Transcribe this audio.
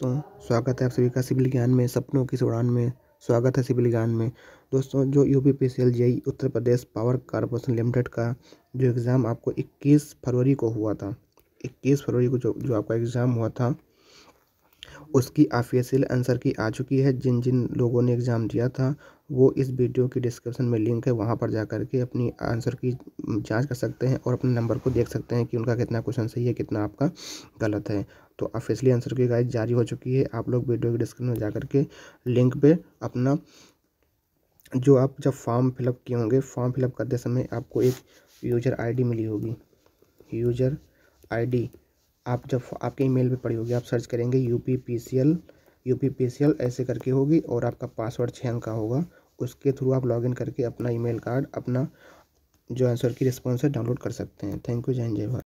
तो स्वागत है आप सभी का सिविल ज्ञान में सपनों की उड़ान में स्वागत है सिविल ज्ञान में दोस्तों जो U P P C L JE Uttar Pradesh power corporation limited का जो एग्ज़ाम आपको 21 फरवरी को हुआ था 21 फरवरी को जो जो आपका एग्ज़ाम हुआ था उसकी ऑफिशियल आंसर की आ चुकी है जिन जिन लोगों ने एग्ज़ाम दिया था वो इस वीडियो के डिस्क्रिप्शन में लिंक है वहाँ पर जा कर के अपनी आंसर की जांच कर सकते हैं और अपने नंबर को देख सकते हैं कि उनका कितना क्वेश्चन सही है कितना आपका गलत है तो ऑफिशियली आंसर की गाइड जारी हो चुकी है आप लोग वीडियो के डिस्क्रिप्शन में जा कर के लिंक पर अपना जो आप जब फॉर्म फिलअप किए होंगे फॉर्म फिलअप करते समय आपको एक यूजर आई मिली होगी यूजर आई आप जब आपके ईमेल पे पड़ी होगी आप सर्च करेंगे U P P C L U P P C L ऐसे करके होगी और आपका पासवर्ड छः अंक का होगा उसके थ्रू आप लॉगिन करके अपना ईमेल कार्ड अपना जो आंसर की रिस्पॉन्स है डाउनलोड कर सकते हैं थैंक यू जय जय भारत